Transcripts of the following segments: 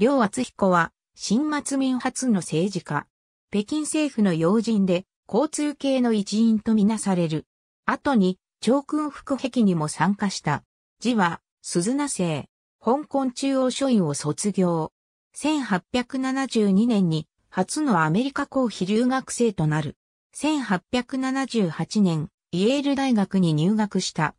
両厚彦は、新末民初の政治家。北京政府の要人で、交通系の一員とみなされる。後に、長君副壁にも参加した。字は、鈴名生。香港中央書院を卒業。1872年に、初のアメリカ公費留学生となる。1878年、イエール大学に入学した。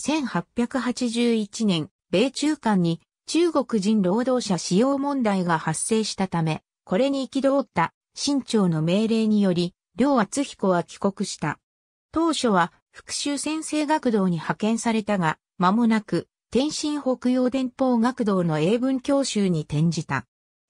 1881年、米中間に中国人労働者使用問題が発生したため、これに憤った新朝の命令により、両厚彦は帰国した。当初は復讐先生学堂に派遣されたが、間もなく天津北洋伝法学堂の英文教習に転じた。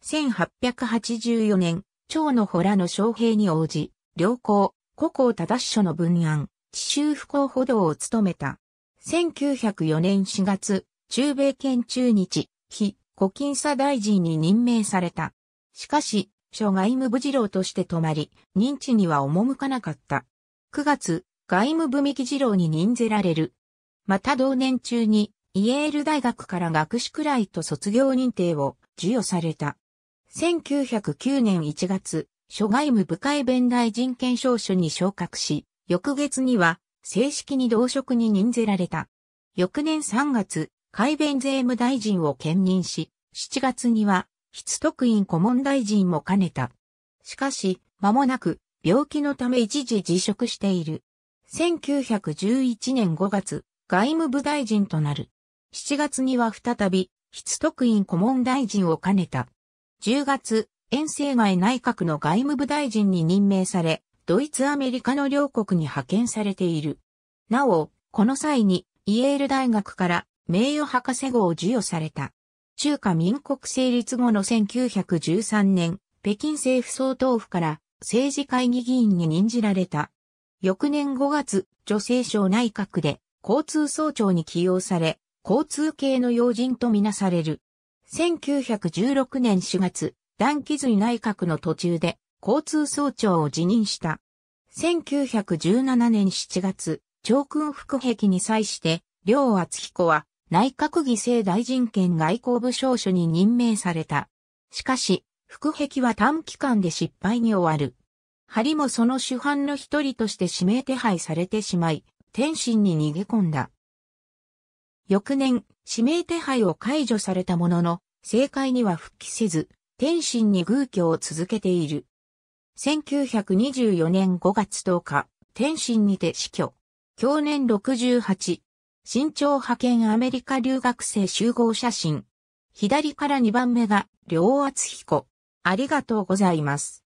1884年、長野洞の将兵に応じ、良好、古校正書の文案、地州不幸歩道を務めた。1904年4月、中米圏中日、非古錦佐大臣に任命された。しかし、諸外務部次郎として止まり、認知には赴かなかった。9月、外務部三木次郎に任ぜられる。また同年中に、イエール大学から学士くらいと卒業認定を授与された。1909年1月、諸外務部会弁大人権証書に昇格し、翌月には正式に同職に任ぜられた。翌年3月、海弁税務大臣を兼任し、7月には、筆特院顧問大臣も兼ねた。しかし、間もなく、病気のため一時辞職している。1911年5月、外務部大臣となる。7月には再び、筆特院顧問大臣を兼ねた。10月、遠征外内閣の外務部大臣に任命され、ドイツアメリカの両国に派遣されている。なお、この際に、イエール大学から名誉博士号を授与された。中華民国成立後の1913年、北京政府総統府から政治会議議員に任じられた。翌年5月、女性省内閣で交通総長に起用され、交通系の要人とみなされる。1916年4月、段気髄内閣の途中で交通総長を辞任した。1917年7月、長君副壁に際して、両厚彦は内閣議政大臣兼外交部少書に任命された。しかし、副壁は短期間で失敗に終わる。ハリもその主犯の一人として指名手配されてしまい、天津に逃げ込んだ。翌年、指名手配を解除されたものの、政界には復帰せず、天津に偶居を続けている。1924年5月10日、天津にて死去。去年68、身長派遣アメリカ留学生集合写真。左から2番目が、両厚彦。ありがとうございます。